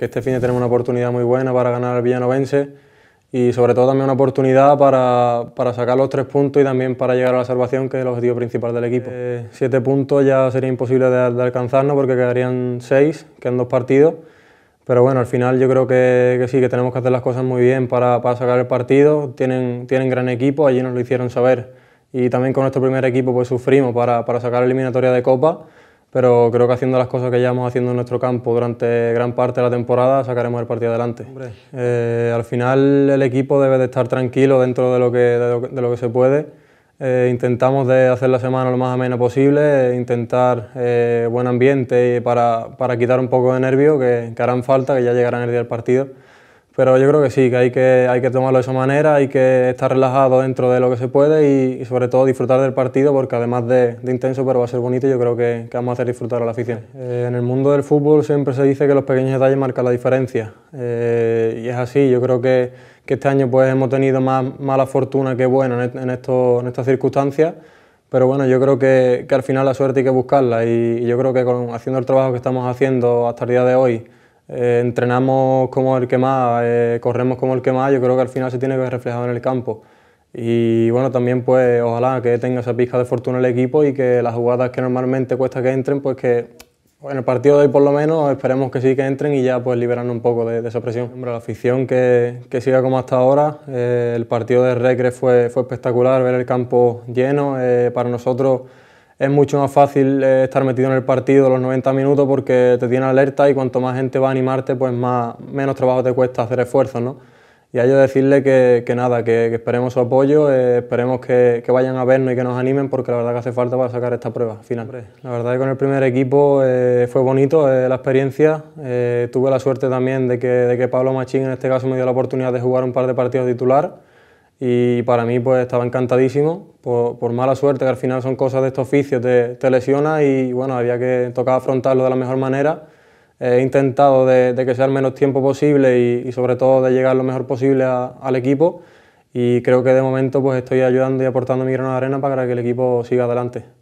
que este fin de tenemos una oportunidad muy buena para ganar al Villanovense y sobre todo también una oportunidad para, para, sacar los tres puntos y también para llegar a la salvación, que es el objetivo principal del equipo. Eh, siete puntos ya sería imposible de, alcanzarnos porque quedarían seis, quedan dos partidos, pero bueno, al final yo creo que, sí, que tenemos que hacer las cosas muy bien para, para, sacar el partido, tienen, tienen gran equipo, allí nos lo hicieron saber y también con nuestro primer equipo pues sufrimos para, para sacar la eliminatoria de Copa, pero creo que haciendo las cosas que llevamos haciendo en nuestro campo durante gran parte de la temporada sacaremos el partido adelante. Eh, al final el equipo debe de estar tranquilo dentro de lo que, de lo, que se puede. Eh, intentamos de hacer la semana lo más amena posible, eh, intentar buen ambiente para, para, quitar un poco de nervio que, que harán falta, que ya llegarán el día del partido. Pero yo creo que sí, que hay que, tomarlo de esa manera, hay que estar relajado dentro de lo que se puede y, sobre todo disfrutar del partido porque además de, intenso, pero va a ser bonito yo creo que, vamos a hacer disfrutar a la afición. Eh, en el mundo del fútbol siempre se dice que los pequeños detalles marcan la diferencia eh, y es así, yo creo que, este año pues hemos tenido más mala fortuna que bueno en, en estas circunstancias, pero bueno, yo creo que, al final la suerte hay que buscarla y, yo creo que con, haciendo el trabajo que estamos haciendo hasta el día de hoy, eh, entrenamos como el que más, eh, corremos como el que más, yo creo que al final se tiene que ver reflejado en el campo. Y bueno, también pues ojalá que tenga esa pizca de fortuna el equipo y que las jugadas que normalmente cuesta que entren, pues que en el partido de hoy por lo menos esperemos que sí que entren y ya pues liberarnos un poco de, esa presión. la afición que, que, siga como hasta ahora, eh, el partido de Recre fue, fue espectacular, ver el campo lleno, para nosotros es mucho más fácil eh, estar metido en el partido los 90 minutos porque te tiene alerta y cuanto más gente va a animarte, pues más, menos trabajo te cuesta hacer esfuerzos, ¿no? Y a ellos decirle que, que nada, que, esperemos su apoyo, eh, esperemos que, que, vayan a vernos y que nos animen porque la verdad que hace falta para sacar esta prueba final. La verdad que con el primer equipo eh, fue bonito la experiencia, tuve la suerte también de que, de que Pablo Machín en este caso me dio la oportunidad de jugar un par de partidos titular y para mí pues, estaba encantadísimo, por, mala suerte, que al final son cosas de este oficio, te, te y bueno, había que tocar afrontarlo de la mejor manera. He intentado de, que sea el menos tiempo posible y, sobre todo de llegar lo mejor posible al equipo y creo que de momento pues estoy ayudando y aportando mi grano de arena para que el equipo siga adelante.